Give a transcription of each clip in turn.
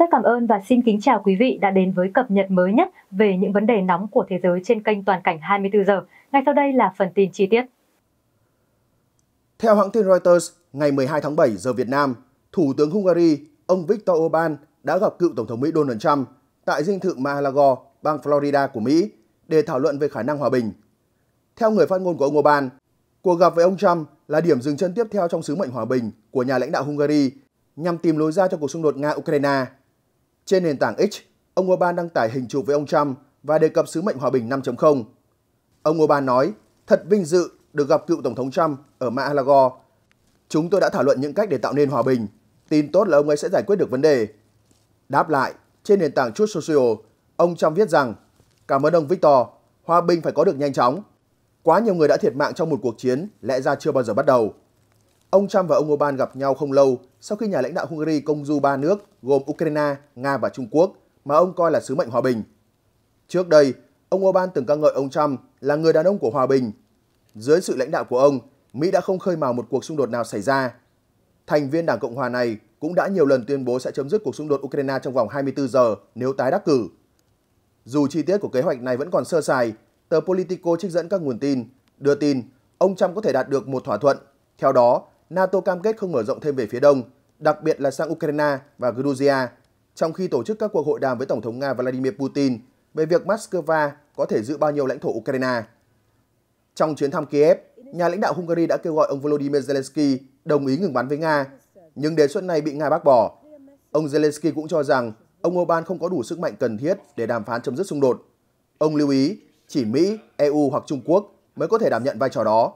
Rất cảm ơn và xin kính chào quý vị đã đến với cập nhật mới nhất về những vấn đề nóng của thế giới trên kênh Toàn cảnh 24 giờ. Ngay sau đây là phần tin chi tiết. Theo hãng tin Reuters, ngày 12 tháng 7 giờ Việt Nam, Thủ tướng Hungary ông Viktor Orbán đã gặp cựu Tổng thống Mỹ Donald Trump tại dinh thự Mar-a-Lago, bang Florida của Mỹ để thảo luận về khả năng hòa bình. Theo người phát ngôn của ông Orbán, cuộc gặp với ông Trump là điểm dừng chân tiếp theo trong sứ mệnh hòa bình của nhà lãnh đạo Hungary nhằm tìm lối ra cho cuộc xung đột Nga-Ukraine trên nền tảng X, ông Orbán đăng tải hình chụp với ông Trump và đề cập sứ mệnh hòa bình 5.0. Ông Orbán nói, thật vinh dự được gặp cựu Tổng thống Trump ở Mar-a-Lago. Chúng tôi đã thảo luận những cách để tạo nên hòa bình. Tin tốt là ông ấy sẽ giải quyết được vấn đề. Đáp lại, trên nền tảng Truth Social, ông Trump viết rằng, cảm ơn ông Victor, hòa bình phải có được nhanh chóng. Quá nhiều người đã thiệt mạng trong một cuộc chiến lẽ ra chưa bao giờ bắt đầu. Ông Trump và ông Orbán gặp nhau không lâu sau khi nhà lãnh đạo Hungary công du ba nước gồm Ukraine, Nga và Trung Quốc mà ông coi là sứ mệnh hòa bình. Trước đây, ông Orbán từng ca ngợi ông Trump là người đàn ông của hòa bình. Dưới sự lãnh đạo của ông, Mỹ đã không khơi mào một cuộc xung đột nào xảy ra. Thành viên Đảng Cộng hòa này cũng đã nhiều lần tuyên bố sẽ chấm dứt cuộc xung đột Ukraine trong vòng 24 giờ nếu tái đắc cử. Dù chi tiết của kế hoạch này vẫn còn sơ sài, tờ Politico trích dẫn các nguồn tin, đưa tin ông Trump có thể đạt được một thỏa thuận. Theo đó, NATO cam kết không mở rộng thêm về phía đông, đặc biệt là sang Ukraine và Georgia, trong khi tổ chức các cuộc hội đàm với Tổng thống Nga Vladimir Putin về việc Moscow có thể giữ bao nhiêu lãnh thổ Ukraine. Trong chuyến thăm Kiev, nhà lãnh đạo Hungary đã kêu gọi ông Volodymyr Zelensky đồng ý ngừng bắn với Nga, nhưng đề xuất này bị Nga bác bỏ. Ông Zelensky cũng cho rằng ông Orbán không có đủ sức mạnh cần thiết để đàm phán chấm dứt xung đột. Ông lưu ý, chỉ Mỹ, EU hoặc Trung Quốc mới có thể đảm nhận vai trò đó.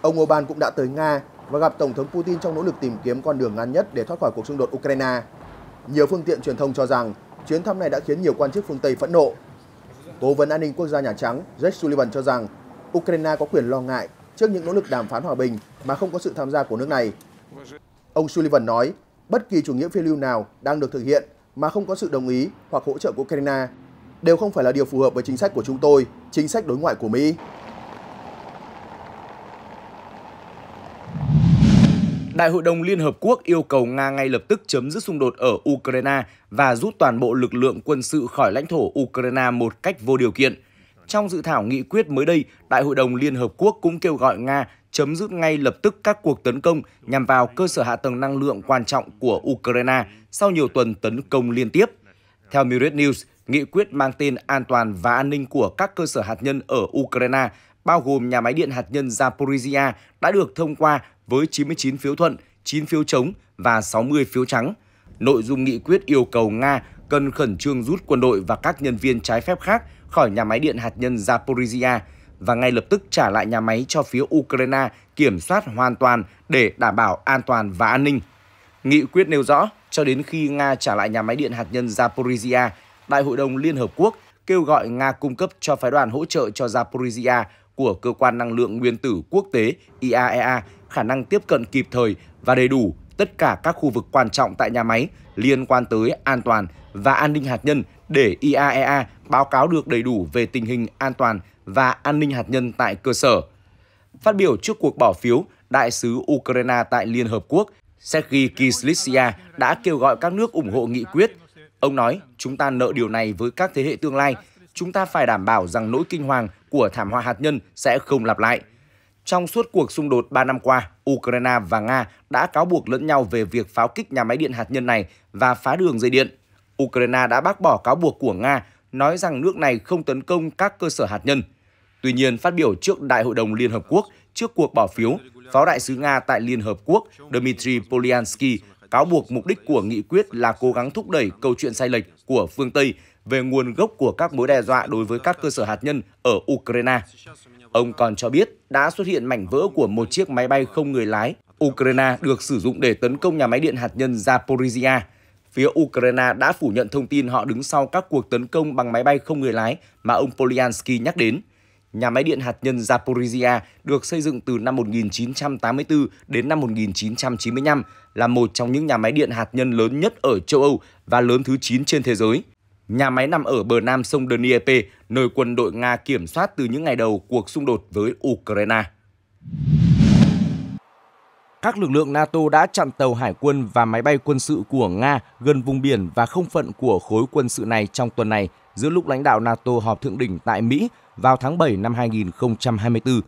Ông Orbán cũng đã tới Nga và gặp Tổng thống Putin trong nỗ lực tìm kiếm con đường ngắn nhất để thoát khỏi cuộc xung đột Ukraine. Nhiều phương tiện truyền thông cho rằng chuyến thăm này đã khiến nhiều quan chức phương Tây phẫn nộ. Cố vấn an ninh quốc gia Nhà Trắng Jake Sullivan cho rằng Ukraine có quyền lo ngại trước những nỗ lực đàm phán hòa bình mà không có sự tham gia của nước này. Ông Sullivan nói, bất kỳ chủ nghĩa phiêu lưu nào đang được thực hiện mà không có sự đồng ý hoặc hỗ trợ của Ukraine đều không phải là điều phù hợp với chính sách của chúng tôi, chính sách đối ngoại của Mỹ. Đại hội đồng Liên Hợp Quốc yêu cầu Nga ngay lập tức chấm dứt xung đột ở Ukraine và rút toàn bộ lực lượng quân sự khỏi lãnh thổ Ukraine một cách vô điều kiện. Trong dự thảo nghị quyết mới đây, Đại hội đồng Liên Hợp Quốc cũng kêu gọi Nga chấm dứt ngay lập tức các cuộc tấn công nhằm vào cơ sở hạ tầng năng lượng quan trọng của Ukraine sau nhiều tuần tấn công liên tiếp. Theo Miret News, nghị quyết mang tên An toàn và an ninh của các cơ sở hạt nhân ở Ukraine bao gồm nhà máy điện hạt nhân Zaporizhia đã được thông qua với 99 phiếu thuận, 9 phiếu chống và 60 phiếu trắng. Nội dung nghị quyết yêu cầu Nga cần khẩn trương rút quân đội và các nhân viên trái phép khác khỏi nhà máy điện hạt nhân Zaporizhia và ngay lập tức trả lại nhà máy cho phía Ukraine kiểm soát hoàn toàn để đảm bảo an toàn và an ninh. Nghị quyết nêu rõ, cho đến khi Nga trả lại nhà máy điện hạt nhân Zaporizhia, Đại hội đồng Liên Hợp Quốc kêu gọi Nga cung cấp cho phái đoàn hỗ trợ cho Zaporizhia của Cơ quan Năng lượng Nguyên tử Quốc tế IAEA e khả năng tiếp cận kịp thời và đầy đủ tất cả các khu vực quan trọng tại nhà máy liên quan tới an toàn và an ninh hạt nhân để IAEA e báo cáo được đầy đủ về tình hình an toàn và an ninh hạt nhân tại cơ sở. Phát biểu trước cuộc bỏ phiếu, đại sứ Ukraine tại Liên Hợp Quốc Sergei Kislytsia đã kêu gọi các nước ủng hộ nghị quyết. Ông nói, chúng ta nợ điều này với các thế hệ tương lai. Chúng ta phải đảm bảo rằng nỗi kinh hoàng của thảm họa hạt nhân sẽ không lặp lại. Trong suốt cuộc xung đột 3 năm qua, Ukraine và Nga đã cáo buộc lẫn nhau về việc pháo kích nhà máy điện hạt nhân này và phá đường dây điện. Ukraine đã bác bỏ cáo buộc của Nga, nói rằng nước này không tấn công các cơ sở hạt nhân. Tuy nhiên, phát biểu trước Đại hội đồng Liên Hợp Quốc trước cuộc bỏ phiếu, Phó Đại sứ Nga tại Liên Hợp Quốc Dmitry Polyansky cáo buộc mục đích của nghị quyết là cố gắng thúc đẩy câu chuyện sai lệch của phương Tây về nguồn gốc của các mối đe dọa đối với các cơ sở hạt nhân ở Ukraine. Ông còn cho biết đã xuất hiện mảnh vỡ của một chiếc máy bay không người lái Ukraine được sử dụng để tấn công nhà máy điện hạt nhân Zaporizhia. Phía Ukraine đã phủ nhận thông tin họ đứng sau các cuộc tấn công bằng máy bay không người lái mà ông Polyansky nhắc đến. Nhà máy điện hạt nhân Zaporizhia được xây dựng từ năm 1984 đến năm 1995 là một trong những nhà máy điện hạt nhân lớn nhất ở châu Âu và lớn thứ 9 trên thế giới. Nhà máy nằm ở bờ nam sông Dnieper, nơi quân đội Nga kiểm soát từ những ngày đầu cuộc xung đột với Ukraine. Các lực lượng NATO đã chặn tàu hải quân và máy bay quân sự của Nga gần vùng biển và không phận của khối quân sự này trong tuần này, giữa lúc lãnh đạo NATO họp thượng đỉnh tại Mỹ vào tháng 7 năm 2024.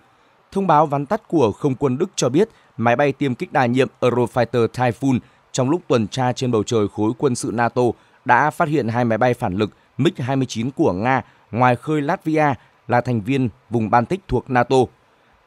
Thông báo vắn tắt của không quân Đức cho biết máy bay tiêm kích đa nhiệm Eurofighter Typhoon trong lúc tuần tra trên bầu trời khối quân sự NATO đã phát hiện hai máy bay phản lực MiG-29 của Nga ngoài khơi Latvia là thành viên vùng Baltic thuộc NATO.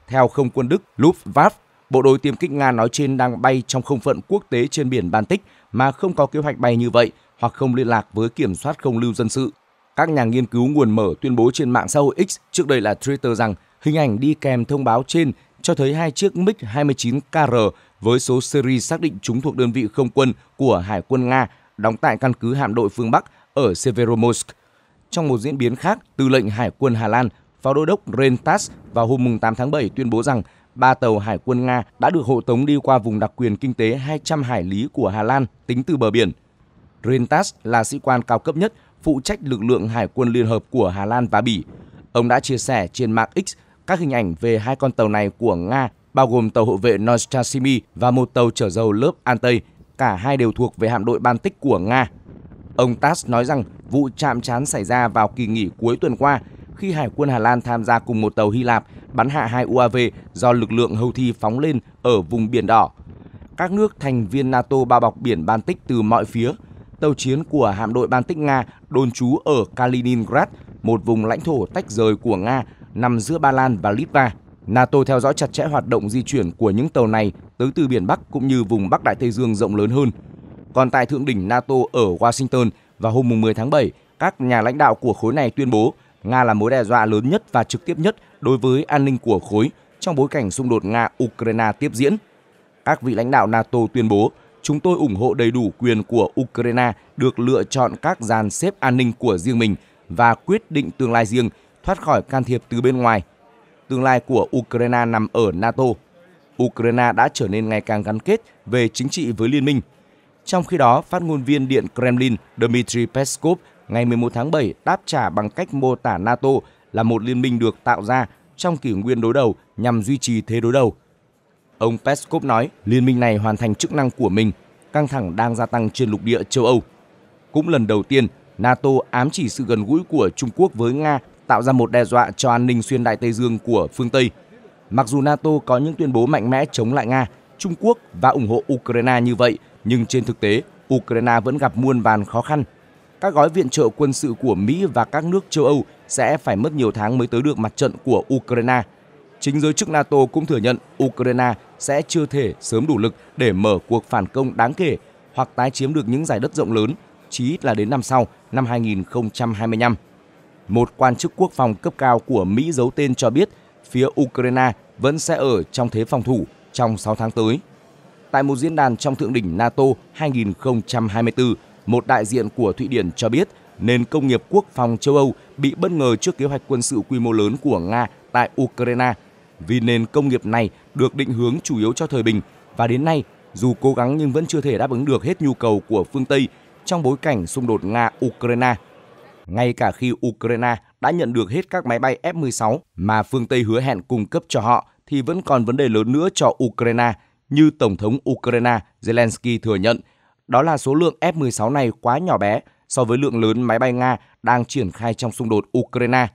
Theo không quân Đức Luftwaffe, bộ đội tiêm kích Nga nói trên đang bay trong không phận quốc tế trên biển Baltic mà không có kế hoạch bay như vậy hoặc không liên lạc với kiểm soát không lưu dân sự. Các nhà nghiên cứu nguồn mở tuyên bố trên mạng xã hội X trước đây là Twitter rằng hình ảnh đi kèm thông báo trên cho thấy hai chiếc MiG-29KR với số series xác định chúng thuộc đơn vị không quân của Hải quân Nga đóng tại căn cứ hạm đội phương Bắc ở Severomorsk. Trong một diễn biến khác, tư lệnh Hải quân Hà Lan, pháo đô đốc Rentas vào hôm 8 tháng 7 tuyên bố rằng ba tàu hải quân Nga đã được hộ tống đi qua vùng đặc quyền kinh tế 200 hải lý của Hà Lan tính từ bờ biển. Rentas là sĩ quan cao cấp nhất phụ trách lực lượng hải quân liên hợp của Hà Lan và Bỉ. Ông đã chia sẻ trên mạng X các hình ảnh về hai con tàu này của Nga bao gồm tàu hộ vệ Nostasimi và một tàu chở dầu lớp Antey cả hai đều thuộc về hạm đội Baltic của Nga. Ông Tass nói rằng vụ chạm trán xảy ra vào kỳ nghỉ cuối tuần qua khi Hải quân Hà Lan tham gia cùng một tàu Hy Lạp bắn hạ hai UAV do lực lượng Houthi phóng lên ở vùng Biển Đỏ. Các nước thành viên NATO bao bọc biển Baltic từ mọi phía. Tàu chiến của hạm đội Baltic Nga đồn trú ở Kaliningrad, một vùng lãnh thổ tách rời của Nga nằm giữa Ba Lan và Litva. NATO theo dõi chặt chẽ hoạt động di chuyển của những tàu này tới từ biển Bắc cũng như vùng Bắc Đại Tây Dương rộng lớn hơn. Còn tại thượng đỉnh NATO ở Washington vào hôm 10 tháng 7, các nhà lãnh đạo của khối này tuyên bố Nga là mối đe dọa lớn nhất và trực tiếp nhất đối với an ninh của khối trong bối cảnh xung đột Nga-Ukraine tiếp diễn. Các vị lãnh đạo NATO tuyên bố chúng tôi ủng hộ đầy đủ quyền của Ukraine được lựa chọn các dàn xếp an ninh của riêng mình và quyết định tương lai riêng thoát khỏi can thiệp từ bên ngoài. Tương lai của Ukraine nằm ở NATO Ukraine đã trở nên ngày càng gắn kết về chính trị với liên minh. Trong khi đó, phát ngôn viên Điện Kremlin Dmitry Peskov ngày 11 tháng 7 đáp trả bằng cách mô tả NATO là một liên minh được tạo ra trong kỷ nguyên đối đầu nhằm duy trì thế đối đầu. Ông Peskov nói liên minh này hoàn thành chức năng của mình, căng thẳng đang gia tăng trên lục địa châu Âu. Cũng lần đầu tiên, NATO ám chỉ sự gần gũi của Trung Quốc với Nga tạo ra một đe dọa cho an ninh xuyên đại Tây Dương của phương Tây – Mặc dù NATO có những tuyên bố mạnh mẽ chống lại Nga, Trung Quốc và ủng hộ Ukraine như vậy, nhưng trên thực tế, Ukraine vẫn gặp muôn vàn khó khăn. Các gói viện trợ quân sự của Mỹ và các nước châu Âu sẽ phải mất nhiều tháng mới tới được mặt trận của Ukraine. Chính giới chức NATO cũng thừa nhận Ukraine sẽ chưa thể sớm đủ lực để mở cuộc phản công đáng kể hoặc tái chiếm được những giải đất rộng lớn, chí ít là đến năm sau, năm 2025. Một quan chức quốc phòng cấp cao của Mỹ giấu tên cho biết phía Ukraine vẫn sẽ ở trong thế phòng thủ trong 6 tháng tới. Tại một diễn đàn trong thượng đỉnh NATO 2024, một đại diện của Thụy Điển cho biết nền công nghiệp quốc phòng châu Âu bị bất ngờ trước kế hoạch quân sự quy mô lớn của Nga tại Ukraine vì nền công nghiệp này được định hướng chủ yếu cho thời bình và đến nay dù cố gắng nhưng vẫn chưa thể đáp ứng được hết nhu cầu của phương Tây trong bối cảnh xung đột Nga-Ukraine. Ngay cả khi Ukraine đã nhận được hết các máy bay F-16 mà phương Tây hứa hẹn cung cấp cho họ thì vẫn còn vấn đề lớn nữa cho Ukraine, như Tổng thống Ukraine Zelensky thừa nhận. Đó là số lượng F-16 này quá nhỏ bé so với lượng lớn máy bay Nga đang triển khai trong xung đột Ukraine.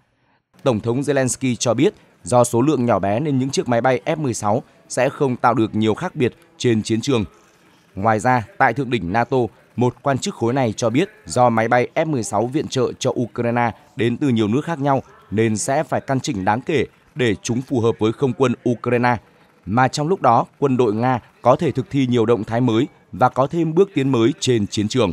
Tổng thống Zelensky cho biết do số lượng nhỏ bé nên những chiếc máy bay F-16 sẽ không tạo được nhiều khác biệt trên chiến trường. Ngoài ra, tại thượng đỉnh NATO, một quan chức khối này cho biết do máy bay F-16 viện trợ cho Ukraine đến từ nhiều nước khác nhau nên sẽ phải căn chỉnh đáng kể để chúng phù hợp với không quân Ukraine. Mà trong lúc đó, quân đội Nga có thể thực thi nhiều động thái mới và có thêm bước tiến mới trên chiến trường.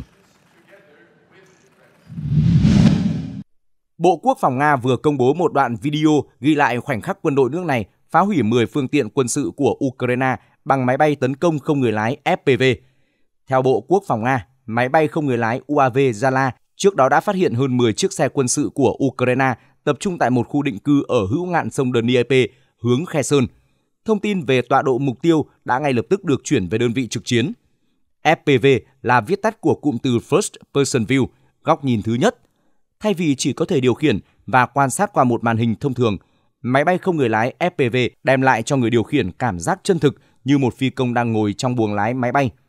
Bộ Quốc phòng Nga vừa công bố một đoạn video ghi lại khoảnh khắc quân đội nước này phá hủy 10 phương tiện quân sự của Ukraine bằng máy bay tấn công không người lái FPV. Theo Bộ Quốc phòng Nga, máy bay không người lái UAV Zala trước đó đã phát hiện hơn 10 chiếc xe quân sự của Ukraine tập trung tại một khu định cư ở hữu ngạn sông Dnieper hướng Kherson. Thông tin về tọa độ mục tiêu đã ngay lập tức được chuyển về đơn vị trực chiến. FPV là viết tắt của cụm từ First Person View, góc nhìn thứ nhất. Thay vì chỉ có thể điều khiển và quan sát qua một màn hình thông thường, máy bay không người lái FPV đem lại cho người điều khiển cảm giác chân thực như một phi công đang ngồi trong buồng lái máy bay –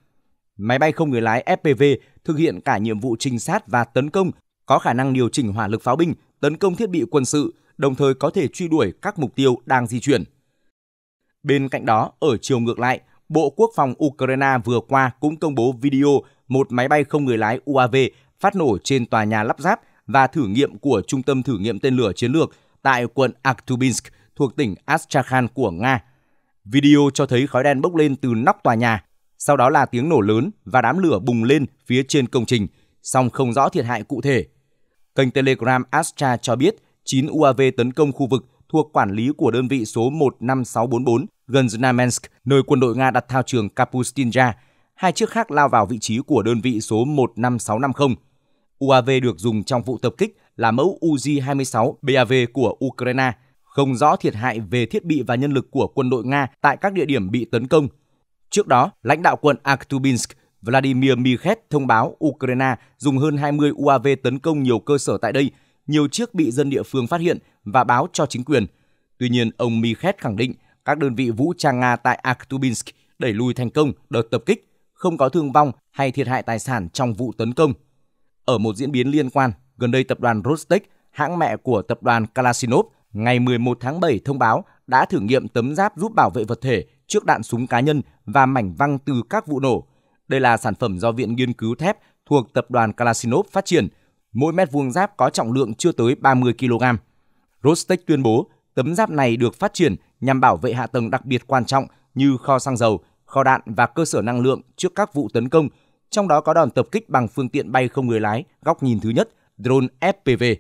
Máy bay không người lái FPV thực hiện cả nhiệm vụ trinh sát và tấn công, có khả năng điều chỉnh hỏa lực pháo binh, tấn công thiết bị quân sự, đồng thời có thể truy đuổi các mục tiêu đang di chuyển. Bên cạnh đó, ở chiều ngược lại, Bộ Quốc phòng Ukraine vừa qua cũng công bố video một máy bay không người lái UAV phát nổ trên tòa nhà lắp ráp và thử nghiệm của Trung tâm Thử nghiệm Tên lửa Chiến lược tại quận Aktubinsk thuộc tỉnh Astrakhan của Nga. Video cho thấy khói đen bốc lên từ nóc tòa nhà, sau đó là tiếng nổ lớn và đám lửa bùng lên phía trên công trình, song không rõ thiệt hại cụ thể. Kênh Telegram Astra cho biết 9 UAV tấn công khu vực thuộc quản lý của đơn vị số 15644 gần Znamensk, nơi quân đội Nga đặt thao trường Kapustinja. Hai chiếc khác lao vào vị trí của đơn vị số 15650. UAV được dùng trong vụ tập kích là mẫu UZ-26 BAV của Ukraine. Không rõ thiệt hại về thiết bị và nhân lực của quân đội Nga tại các địa điểm bị tấn công – Trước đó, lãnh đạo quận Aktubinsk Vladimir Mikhet thông báo Ukraine dùng hơn 20 UAV tấn công nhiều cơ sở tại đây, nhiều chiếc bị dân địa phương phát hiện và báo cho chính quyền. Tuy nhiên, ông Mikhet khẳng định các đơn vị vũ trang Nga tại Aktubinsk đẩy lùi thành công đợt tập kích, không có thương vong hay thiệt hại tài sản trong vụ tấn công. Ở một diễn biến liên quan, gần đây tập đoàn Rostec, hãng mẹ của tập đoàn Kalashnikov, ngày 11 tháng 7 thông báo đã thử nghiệm tấm giáp giúp bảo vệ vật thể trước đạn súng cá nhân và mảnh văng từ các vụ nổ. Đây là sản phẩm do Viện Nghiên cứu Thép thuộc tập đoàn Kalashnikov phát triển. Mỗi mét vuông giáp có trọng lượng chưa tới 30 kg. Rostec tuyên bố tấm giáp này được phát triển nhằm bảo vệ hạ tầng đặc biệt quan trọng như kho xăng dầu, kho đạn và cơ sở năng lượng trước các vụ tấn công, trong đó có đòn tập kích bằng phương tiện bay không người lái góc nhìn thứ nhất, drone FPV.